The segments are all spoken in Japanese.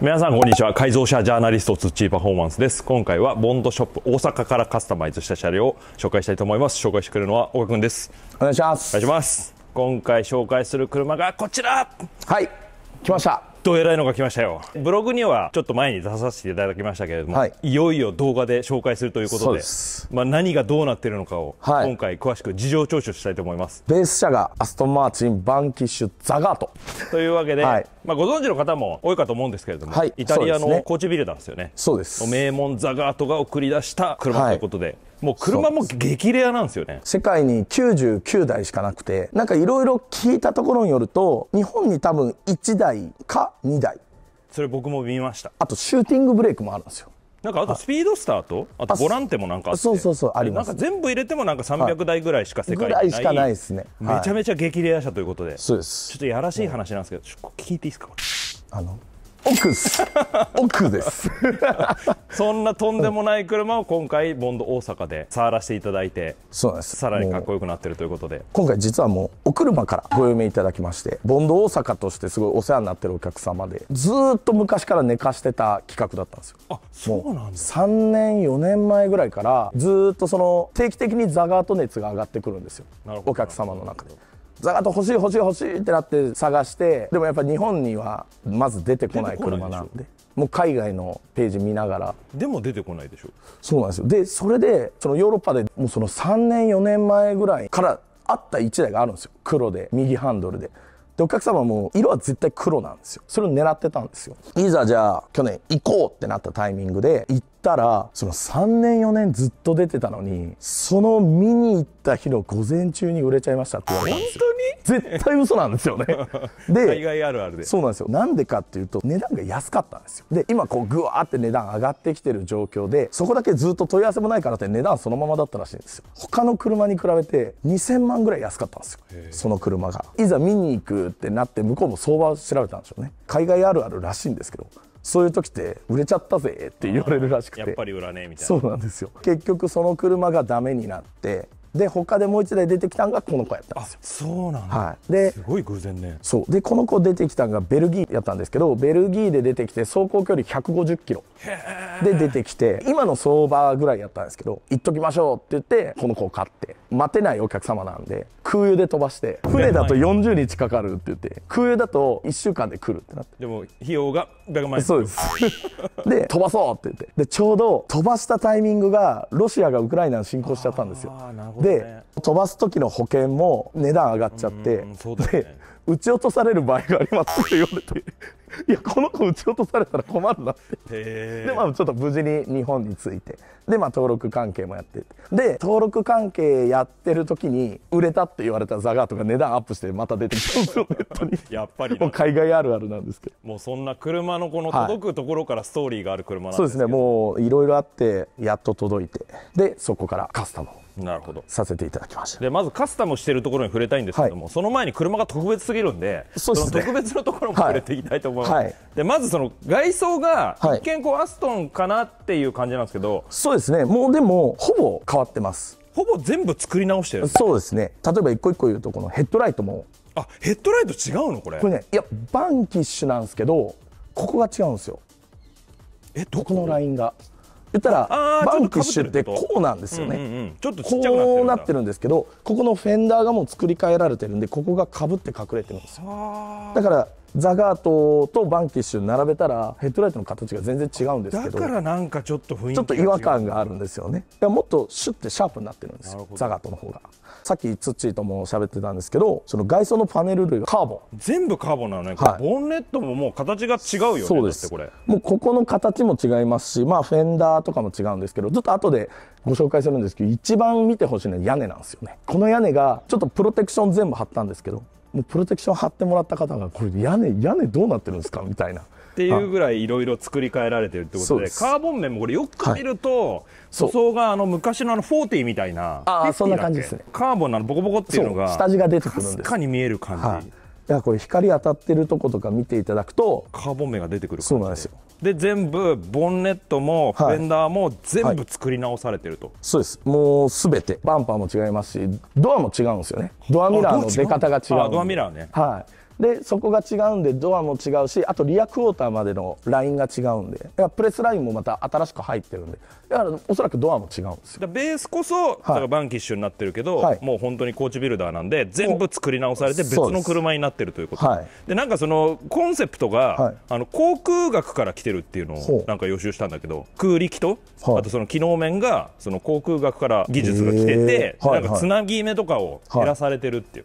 皆さんこんにちは改造車ジャーナリスト土井パフォーマンスです今回はボンドショップ大阪からカスタマイズした車両を紹介したいと思います紹介してくれるのは大岡君ですお願いしますお願いします今回紹介する車がこちらはい来ましたと偉いのが来ましたよブログにはちょっと前に出させていただきましたけれども、はい、いよいよ動画で紹介するということでまあ、何がどうなってるのかを、今回詳しく事情聴取したいと思いますベース車がアストン・マーチンバンキッシュ・ザガートというわけで、はい、まあ、ご存知の方も多いかと思うんですけれども、イタリアのコーチビルダーですよねそうです、ね、名門ザガートが送り出した車ということで、もう車も激レアなんですよね世界に99台しかなくてなんかいろいろ聞いたところによると日本に多分1台か2台それ僕も見ましたあとシューティングブレークもあるんですよなんかあとスピードスターと、あとボランテもなんかあってそうそうそうありますなんか全部入れてもなんか300台ぐらいしか世界にない、ぐらいしかないですね、はい、めちゃめちゃ激レア車ということでそうですちょっとやらしい話なんですけど、はい、聞いていいですかあの奥です奥ですそんなとんでもない車を今回ボンド大阪で触らせていただいてそうですさらにかっこよくなってるということで今回実はもうお車からご用命いただきましてボンド大阪としてすごいお世話になってるお客様でずっと昔から寝かしてた企画だったんですよあそうなんです3年4年前ぐらいからずっとその定期的にザガート熱が上がってくるんですよお客様の中でザガと欲しい欲しい欲しいってなって探してでもやっぱ日本にはまず出てこない車なんでもう海外のページ見ながらでも出てこないでしょそうなんですよでそれでそのヨーロッパでもうその3年4年前ぐらいからあった1台があるんですよ黒で右ハンドルででお客様も色は絶対黒なんですよそれを狙ってたんですよいざじゃあ去年行こうってなったタイミングで行ったらその3年4年ずっと出てたのにその見に行った日の午前中に売れちゃいましたって言われたんですよ絶対嘘なんですよね で海外あるあるでそうなんですよなんでかっていうと値段が安かったんですよで今こうグワーって値段上がってきてる状況でそこだけずっと問い合わせもないからって値段そのままだったらしいんですよ他の車に比べて2000万ぐらい安かったんですよその車がいざ見に行くってなって向こうも相場を調べたんでしょうね海外あるあるらしいんですけどそういう時って売れちゃったぜって言われるらしくてやっぱり売らねえみたいなそうなんですよ結局その車がダメになってで他でもう一台出てきたんがこの子やったんですよそうなんだ、はい、ですごい偶然ねそうでこの子出てきたんがベルギーやったんですけどベルギーで出てきて走行距離150キロで出てきて今の相場ぐらいやったんですけど行っときましょうって言ってこの子を買って待てないお客様なんで空輸で飛ばして船だと40日かかるって言って空輸だと1週間で来るってなってでも費用がだからそうです で飛ばそうって言ってでちょうど飛ばしたタイミングがロシアがウクライナに侵攻しちゃったんですよ、ね、で飛ばす時の保険も値段上がっちゃって、うね、で撃ち落とされる場合がありますって言われていやこの子撃ち落とされたら困るなってでまあちょっと無事に日本に着いてでまあ登録関係もやってで登録関係やってる時に売れたって言われたザガートが値段アップしてまた出てきたんですよネットに やっぱりもう海外あるあるなんですけどもうそんな車のこの届くところからストーリーがある車なんですけ、はい、そうですねもういろいろあってやっと届いてでそこからカスタムなるほどさせていただきましたでまずカスタムしてるところに触れたいんですけども、はい、その前に車が特別すぎるんでそ、ね、の特別のところも触れていきたいと思います、はい思いはい、でまずその外装が一見こうアストンかなっていう感じなんですけど、はい、そうですねもうでもほぼ変わってますほぼ全部作り直してるそうですね例えば一個一個言うとこのヘッドライトもあヘッドライト違うのこれこれねいやバンキッシュなんですけどここが違うんですよえどこのラインが言ったらバンキッシュってこうなんですよね、ちょっとこうなってるんですけどここのフェンダーがもう作り変えられてるんでここがかぶって隠れてるんですよだからザガートとバンキッシュ並べたらヘッドライトの形が全然違うんですけどだからなんかちょっと雰囲気ちょっと違和感があるんですよねもっとシュッてシャープになってるんですよザガートの方がさっきツッチーとも喋ってたんですけどその外装のパネル類はカーボン全部カーボンなのね、はい、ボンネットももう形が違うよねそうですこれもうここの形も違いますしまあフェンダーとかも違うんですけどちょっと後でご紹介するんですけど一番見てほしいのは屋根なんですよねこの屋根がちょっとプロテクション全部貼ったんですけどもうプロテクション張ってもらった方がこれ屋根屋根どうなってるんですかみたいな。っていうぐらいいろいろ作り変えられてるってことでカーボン面もこれよく見ると、塗装があの昔のあのィーみたいなあそんな感じですねカーボンのボコボコっていうのが下地が出てくるんですかに見える感じ、はい、だからこれ光当たってるとことか見ていただくとカーボン面が出てくるそうなんですよで全部ボンネットもフェンダーも全部作り直されてると、はいはい、そうですもうすべてバンパーも違いますしドアも違うんですよねドアミラーの出方が違うドアミラーねはいでそこが違うんでドアも違うしあとリアクォーターまでのラインが違うんでだからプレスラインもまた新しく入ってるんでだからおそらくドアも違うんですよベースこそ、だからバンキッシュになってるけど、はい、もう本当にコーチビルダーなんで全部作り直されて別の車になってるということででなんかそのコンセプトが、はい、あの航空学から来てるっていうのをなんか予習したんだけど空力と、あとその機能面がその航空学から技術が来てて、なんかつなぎ目とかを減らされてるっていう。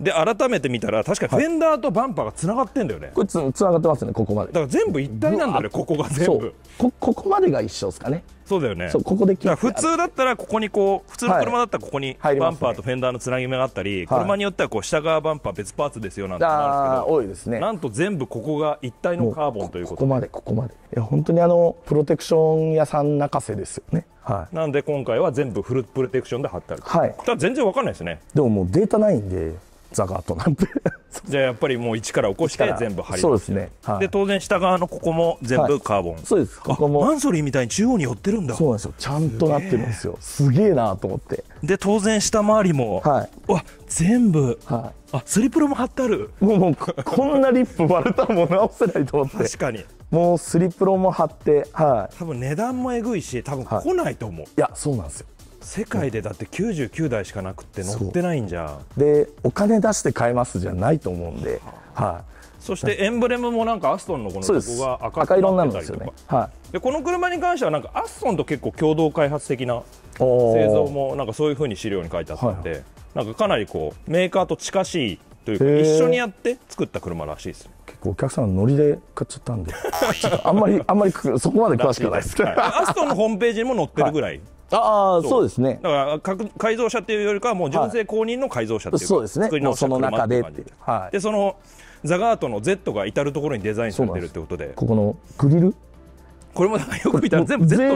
で改めて見たら確かフェンダーラーとバンパーがつながってんだよねこれつながってますねここまでだから全部一体なんだねここが全部こここまでが一緒ですかねそうだよねここで普通だったらここにこう普通の車だったらここにバンパーとフェンダーのつなぎ目があったり、車によってはこう下側バンパー別パーツですよなんてあるんですけど多いですねなんと全部ここが一体のカーボンということここまでここまでいや本当にあのプロテクション屋さん泣かせですよねはい、なんで今回は全部フルプロテクションで貼ってある、はい、ただ全然分かんないですねでももうデータないんでザガートなんて じゃあやっぱりもう一から起こして全部貼りそうですね、はい、で当然下側のここも全部カーボン、はい、そうですここもマンソリーみたいに中央に寄ってるんだそうなんですよちゃんとなってるんですよすげえなと思ってで当然下回りも、はい、わ全部、はい、あスリプロも貼ってあるもうもうこんなリップ割れたらもう直せないと思って確かにもうスリプロも貼ってはい多分値段もえぐいし多分来ないと思う、はい、いやそうなんですよ世界でだって99台しかなくて乗ってないんじゃでお金出して買えますじゃないと思うんで、はい、そしてエンブレムもなんかアストンのこのここが赤色になってたりねはい、でこの車に関してはなんかアストンと結構共同開発的な製造もなんかそういうふうに資料に書いてあったんで、はい、なんかかなりこうメーカーと近しいというか一緒にやって作った車らしいです、結構お客さんのノリで買っちゃったんで あんまりあんまりそこまで詳しくないですけど、はい、アストンのホームページにも載ってるぐらい、ああそうですねだから改造車っていうよりかはもう純正公認の改造車っていう、はい、そうですね作り直しの中でってはい、でそのザガートの Z が至る所にデザインされてるってことでここのグリルこれもなんかよく見たら全部 Z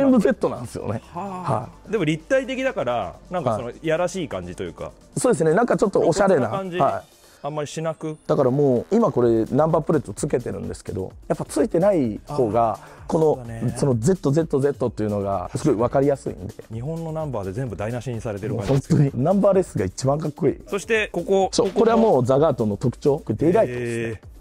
なんなんですよね、はい、でも立体的だからなんかそのやらしい感じというか、そうですねなんかちょっとおしゃれな感じ、はいあんまりしなくだからもう今これナンバープレートつけてるんですけどやっぱついてない方がこのそ,、ね、その ZZZ っていうのがすごい分かりやすいんで日本のナンバーで全部台無しにされてる感じ本当にナンバーレスが一番かっこいいそしてこここれはもうザガートの特徴これデイライトですね、えー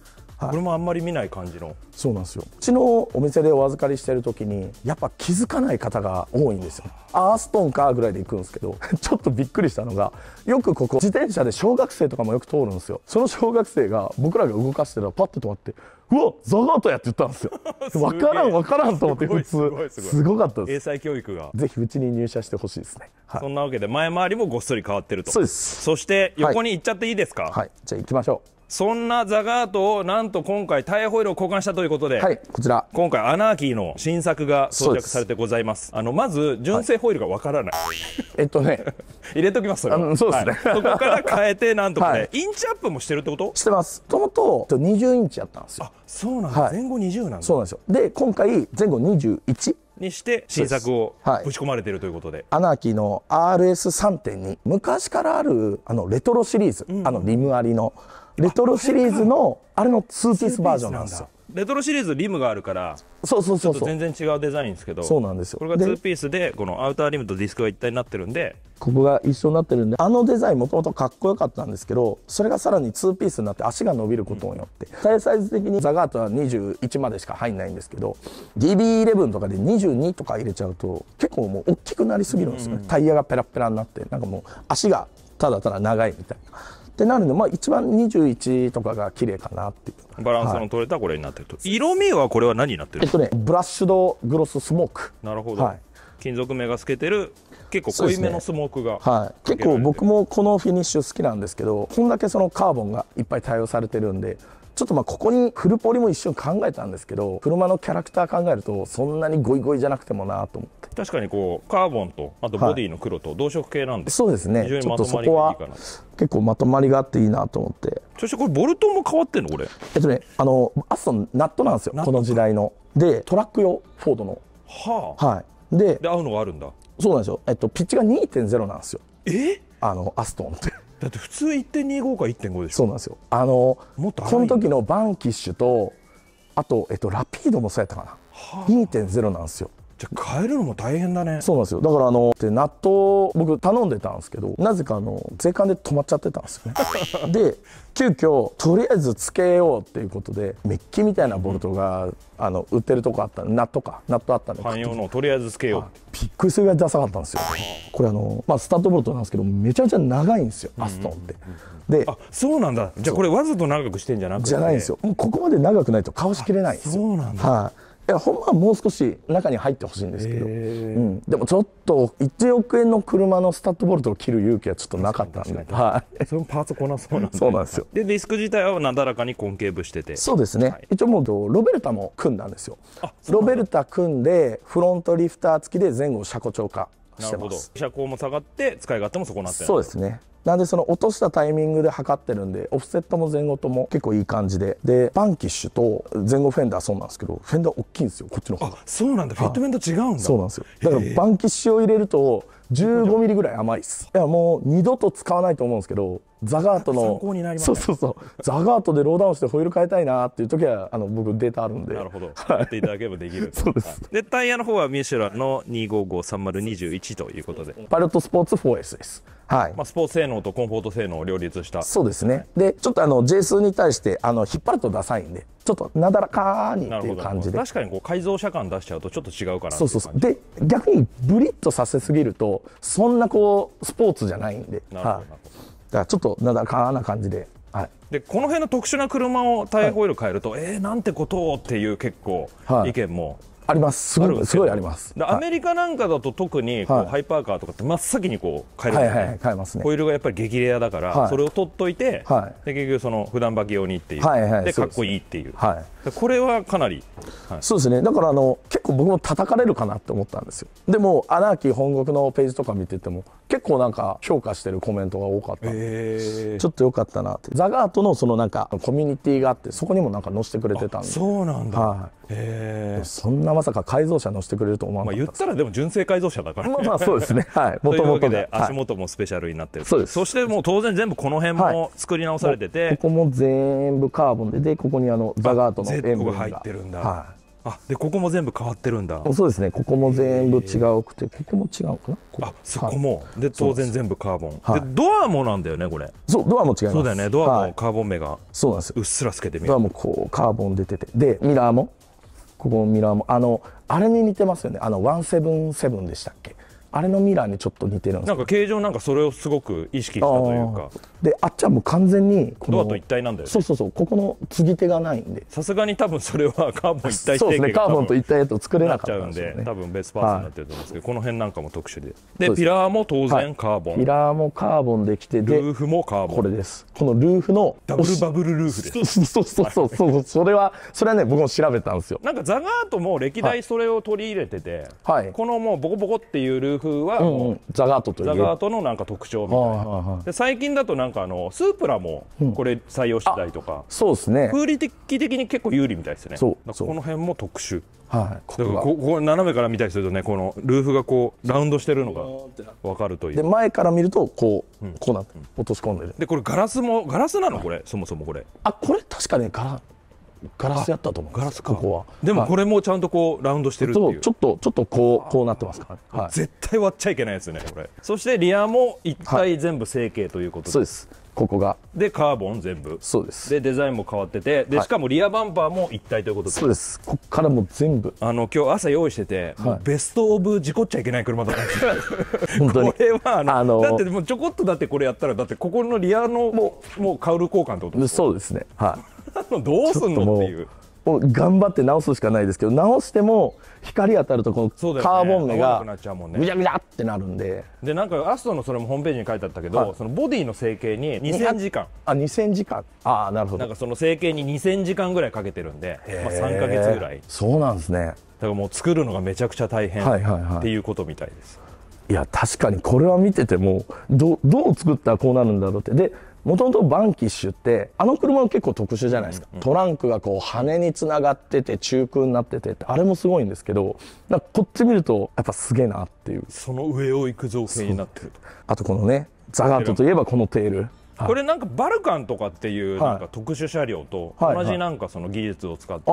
はい、これもあんまり見ない感じのそうなんですようちのお店でお預かりしてる時にやっぱ気づかない方が多いんですよアーストンかぐらいで行くんですけど ちょっとびっくりしたのがよくここ自転車で小学生とかもよく通るんですよその小学生が僕らが動かしてたらパッて止まってうわザガートやって言ったんですよ分 からん分からんと思って普通すごかったです英才教育がぜひうちに入社してほしいですね、はい、そんなわけで前回りもごっそり変わってるとそうですそして横に行っちゃっていいですかはい、はい、じゃあ行きましょうそんなザガートをなんと今回タイホイールを交換したということで、はい、こちら今回アナーキーの新作が装着されてございますあのまず純正ホイールがわからない、はい、えっとね 入れておきますそれそうですね、はい、そこから変えてなんとかね、インチアップもしてるってことしてますもともと20インチやったんですよあそうなんだ、前後20なんだそうなんですよで今回前後21にして新作をぶち込まれているということで、はい、アナーキーの RS3.2 昔からあるあのレトロシリーズ、うん、あのリムありのレトロシリーズのあれの2ピースバージョンなんですよレトロシリーズリムがあるからそうそうそう全然違うデザインですけどそうなんですよこれが2ピースでこのアウターリムとディスクが一体になってるんでここが一緒になってるんであのデザインもともとかっこよかったんですけどそれがさらに2ピースになって足が伸びることによって、うん、体サイズ的にザガートは21までしか入んないんですけど DB11 とかで22とか入れちゃうと結構もう大きくなりすぎるんですよね、うんうん、タイヤがペラペラになってなんかもう足がただただ長いみたいな。ってなるのまあ、一番21とかが綺麗かなっていうバランスの取れたこれになってると、はい、色味はこれは何になってるんですか、えっとね、ブラッシュドグロススモークなるほど、はい、金属目が透けてる結構濃いめのスモークが、ね、はい、結構僕もこのフィニッシュ好きなんですけどこんだけそのカーボンがいっぱい対応されてるんでちょっとまあここにフルポリも一瞬考えたんですけど車のキャラクター考えるとそんなにゴイゴイじゃなくてもなと思って確かにこうカーボンとあとボディの黒と同色系なんで、はい、そうですね非常にまとまりがいいかな結構まとまりがあっていいなと思ってそしてこれボルトも変わってんのこれえっとねあのアストンナットなんですよこの時代のでトラック用フォードのはあはいでで合うのがあるんだそうなんですよ、えっと、ピッチが2.0なんですよえあのアストンってだって普通1.25か1.5でしょそうなんですよあのこの時のバンキッシュとあと、えっと、ラピードもそうやったかな、はあ、2.0なんですよ変えるのも大変だねそうなんですよだからあので納豆僕頼んでたんですけどなぜかあの税関で止まっちゃってたんですよね で急遽とりあえずつけようっていうことでメッキみたいなボルトが、うん、あの売ってるとこあった納豆か納豆あったんで汎用のとりあえずつけようびっくりするぐらいダサかったんですよこれあの、まあ、スタートボルトなんですけどめちゃめちゃ長いんですよアストンって、うんうん、であそうなんだじゃあこれわざと長くしてんじゃなくてじゃないんですよもうここまで長くないと顔しきれないんですよそうなんだ、はあいやほんまはもう少し中に入ってほしいんですけど、うん、でもちょっと1億円の車のスタッドボルトを切る勇気はちょっとなかったんで、はい、そのパーツこなそうなんでそうなんですよでディスク自体はなだらかにコンケーブしててそうですね、はい、一応もうロベルタも組んだんですよロベルタ組んでフロントリフター付きで前後車庫超過してます車高も下がって使い勝手もそこなってそうですねなんでその落としたタイミングで測ってるんで、オフセットも前後とも結構いい感じで。で、バンキッシュと前後フェンダーそうなんですけど、フェンダー大きいんですよ、こっちの方が。そうなんだ、フィットメント違うんだ。そうなんですよ。だからバンキッシュを入れると、15ミリぐらい甘いです。いや、もう二度と使わないと思うんですけど、ザガートの、ね、そうそうそうザガートでローダウンしてホイール変えたいなっていう時はあの僕データあるんでなるほど、はい、やっていただければできるそうですでタイヤの方はミシュラの2553021ということでパイロットスポーツ 4S ですはいまあ、スポーツ性能とコンフォート性能を両立したそうですね、はい、でちょっとあの J 数に対してあの引っ張るとダサいんでちょっとなだらかにっていう感じで確かにこう改造車感出しちゃうとちょっと違うからそうそうそうで逆にブリッとさせすぎるとそんなこうスポーツじゃないんでなるほど、はいからちょっとなだかな感じで。はい、でこの辺の特殊な車をタイヤホイール変えると、はい、えー、なんてことっていう結構意見も、はいありますすごいすごいありますアメリカなんかだと特にこう、はい、ハイパーカーとかって真っ先にこう変える、ね、はいはい、変えますねホイールがやっぱり激レアだから、はい、それを取っといて、はい、で結局その普段履き用にっていう、はいはい、でかっこいいっていう、はい、これはかなり、はい、そうですねだからあの結構僕も叩かれるかなって思ったんですよでもアナーキー本国のページとか見てても結構なんか評価してるコメントが多かったで、えー、ちょっと良かったなってザガートのそのなんかコミュニティがあってそこにもなんか載せてくれてたんでそうなんだ、はい、えー、そんなまさか改造車載せてくれると思わなかった、まあ、言ったらでも純正改造車だから、ね、まあまあそうですね はいもともとで足元もスペシャルになってる、はい、そうですそしてもう当然全部この辺も作り直されてて、はい、ここも全部カーボンででここにあのザガートのエンブが入ってるんだ、はいあでここも全部変わってるんだそうですねここも全部違うくてここも違うかなあそこも、で当然全部カーボン、はい、でドアもなんだよねこれそうドアも違いますそうだよねドアもカーボン目が、そうなんですうっすら透けて見えるドアもこうカーボン出ててでミラーもここのミラーもあのあれに似てますよねあの177でしたっけあれのミラーにちょっと似てるんですなんか形状なんかそれをすごく意識したというかであっちはもう完全にドアと一体なんだよ、ね、そうそうそうここの継ぎ手がないんでさすがに多分それはカーボン一体そうですねカーボンと一体だと作れなかったんで、ね、多分別パーツになってると思うんですけど、はい、この辺なんかも特殊ででピラーも当然カーボン、はい、ピラーもカーボンできてでルーフもカーボンこれですこのルーフのダブルバブルルーフですそうそうそうそうそれはそれはね僕も調べたんですよなんかザガートも歴代それを取り入れてて、はい、このもうボコボコっていうルーフ風うんうん、ザガートというザガートのなんか特徴みたいな、はいはい、で最近だとなんかあのスープラもこれ採用してたりとか、うん、そうですね風理的的に結構有利みたいですねこの辺も特殊はい、だからここ斜めから見たりするとねこのルーフがこうラウンドしてるのが分かるというで前から見るとこう、うん、こうなって落とし込んでるでこれガラスもガラスなのこれそもそもこれあこれ確かねガラガラスやったと思うガラスここはでもこれもちゃんとこうラウンドしてるっていうちょっとちょっとこうこうなってますかはい、絶対割っちゃいけないですねこれそしてリアも一体全部成形ということで、はい、そうですここがでカーボン全部そうですでデザインも変わっててで、しかもリアバンパーも一体ということでそうですこっからも全部あの今日朝用意してて、はい、ベストオブ事故っちゃいけない車だった 本当にこれはあの、あのー、だってもうちょこっとだってこれやったらだってここのリアのもうもうカウル交換ってことですそうですねはい どうすんのっていう。頑張って直すしかないですけど直しても光当たるとこのカーボン目がぐちゃぐちゃってなるんで、ね、でなんかアストのそれもホームページに書いてあったけど、そのボディの成形に2000時間あ2000時間ああなるほどなんかその成形に2000時間ぐらいかけてるんで、まあ、3か月ぐらいそうなんですねだからもう作るのがめちゃくちゃ大変、っていうことみたいです、いや確かにこれは見ててもどどう作ったらこうなるんだろうってでもともとバンキッシュってあの車は結構特殊じゃないですか、トランクがこう羽につながってて中空になっててってあれもすごいんですけどこっち見るとやっぱすげえなっていうその上を行く造形になってるとあとこのねザガートといえばこのテールこれなんかバルカンとかっていうなんか特殊車両と同じなんかその技術を使って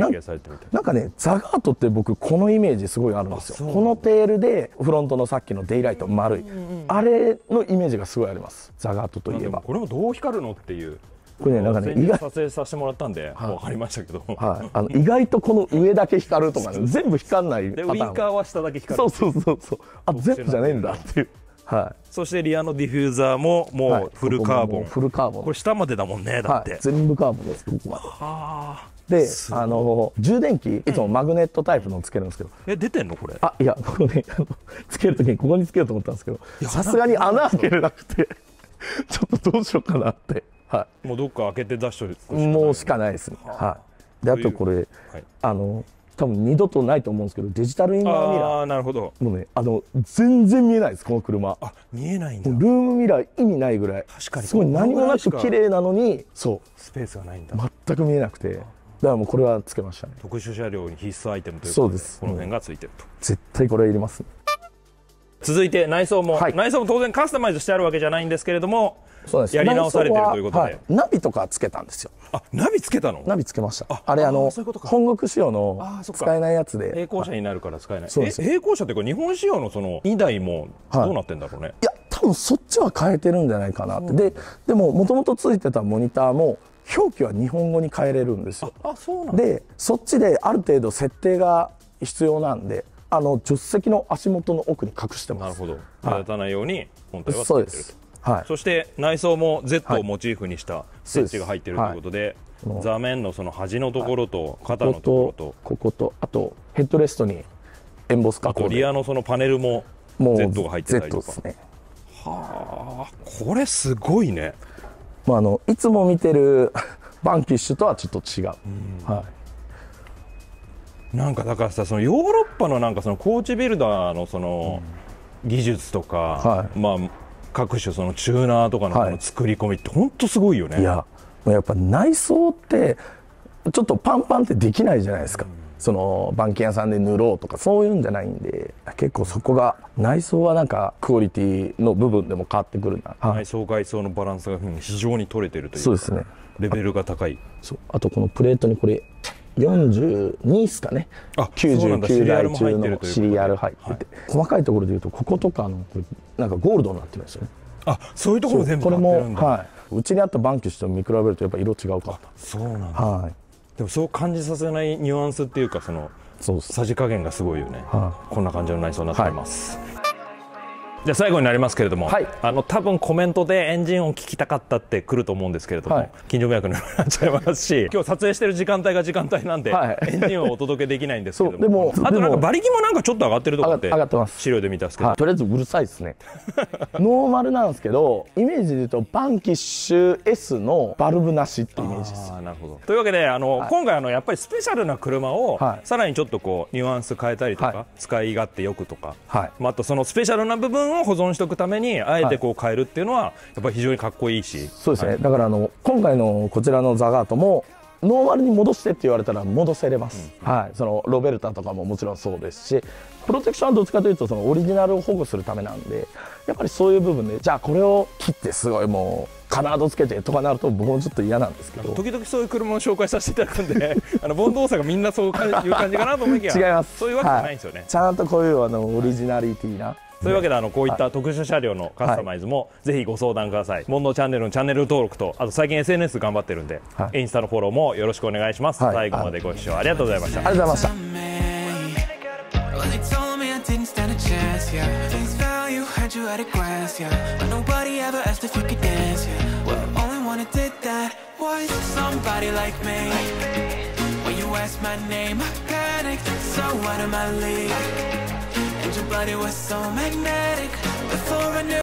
成形されてみなんかねザガートって僕このイメージすごいあるんですよこのテールでフロントのさっきのデイライト丸い、あれのイメージがすごいありますザガートといえばこれもどう光るのっていうこれねなんかね意外撮影させてもらったんで、分かりましたけど、はい、あの意外とこの上だけ光るとか、ね、全部光らないパターンウィンカーは下だけ光るそうそうそうそうあ全部じゃねえんだっていうはい、そしてリアのディフューザーももうフルカーボン、はい、ここフルカーボンこれ下までだもんねだって、はい、全部カーボンですここまであであの充電器いつもマグネットタイプのつけるんですけど、え出てんのこれあいやここね つけるときにここにつけようと思ったんですけどさすがに穴開けれなくて ちょっとどうしようかなって、はい、もうどっか開けて出しとるもうしかないですね、はい、であとこれ、はい、あの多分二度とないと思うんですけどデジタルインナーミラーあなるほどもうねあの全然見えないですこの車あ見えないんだルームミラー意味ないぐらい確かにすごい何もなく綺麗なのにそうスペースがないんだ全く見えなくてからもうこれはつけましたね特殊車両に必須アイテムということでそうですこの辺がついてると絶対これいります、ね、続いて内装も、はい、内装も当然カスタマイズしてあるわけじゃないんですけれどもそうですやり直されてるということで、はい、ナビとかつけたんですよあナビつけたのナビつけましたあれあの本国仕様の使えないやつで並行車になるから使えないそうです並行車っていうか日本仕様のその2台もどうなってんだろうね、はい、いや多分そっちは変えてるんじゃないかなってででももともとついてたモニターも表記は日本語に変えれるんですよ。あそうなんでそっちである程度設定が必要なんであの助手席の足元の奥に隠してますなるほど目立たないように本体は作ってると、はい、そして内装も Z をモチーフにした設置が入ってるということではい、座面のその端のところと肩のところとこことあとヘッドレストにエンボス加工であとリアのそのパネルも Z が入ってたりとか、ね、はあこれすごいねまあ、あのいつも見てる バンキッシュとはちょっと違う。うはいなんかだからさそのヨーロッパのなんかそのコーチビルダーのその技術とか、はい、まあ、各種そのチューナーとかのこの作り込みって本当すごいよね。はい、いややっぱ内装ってちょっとパンパンってできないじゃないですか。うんその番犬屋さんで塗ろうとかそういうんじゃないんで結構そこが内装はなんかクオリティの部分でも変わってくるな、はい、内装外装のバランスが非常に取れてるというそうですねレベルが高いそうあとこのプレートにこれ42っすかねあ99台中のシリアル入ってて、はい、細かいところでいうとこことかのこれなんかゴールドになってるんですよねあそういうところ全部これも、はい、うちにあったバンキッシと見比べるとやっぱ色違うかそうなんです、はいでもそう感じさせないニュアンスっていうかそのさじ加減がすごいよね、はあ、こんな感じの内装になってます、はいじゃあ最後になりますけれども、はい、あの多分コメントでエンジン音聞きたかったってくると思うんですけれども、はい、近所迷惑になっちゃいますし、今日撮影してる時間帯が時間帯なんで、はい、エンジンをお届けできないんですけども、あとなんか馬力もなんかちょっと上がってるとかって上がってます資料で見たんですけど、はい、とりあえずうるさいですね。ノーマルなんですけど、イメージで言うとバンキッシュ S のバルブなしってイメージです。あなるほど。というわけであの、今回あのやっぱりスペシャルな車を、さらにちょっとこうニュアンス変えたりとか、使い勝手よくとか、まあ、あとそのスペシャルな部分を保存しておくためにあえてこう変えるっていうのは、やっぱり非常にかっこいいしそうですね、はい、だからあの今回のこちらのザガートもノーマルに戻してって言われたら戻せれます、うん、はい、そのロベルタとかももちろんそうですしプロテクションはどっちかというとそのオリジナルを保護するためなんでやっぱりそういう部分でじゃあこれを切ってすごいもうカナードつけてとかなると僕もちょっと嫌なんですけど時々そういう車を紹介させていただくんで あのボンドさがみんなそういう感じかなと思いきや 違いますそういうわけじゃないんですよね、はい、ちゃんとこういうあのオリジナリティなそいうわけであのこういった特殊車両のカスタマイズもぜひご相談ください、はい、モチャンネルのチャンネル登録とあと最近 SNS 頑張ってるんで、インスタのフォローもよろしくお願いします、最後までご視聴ありがとうございましたありがとうございました your body was so magnetic Before I knew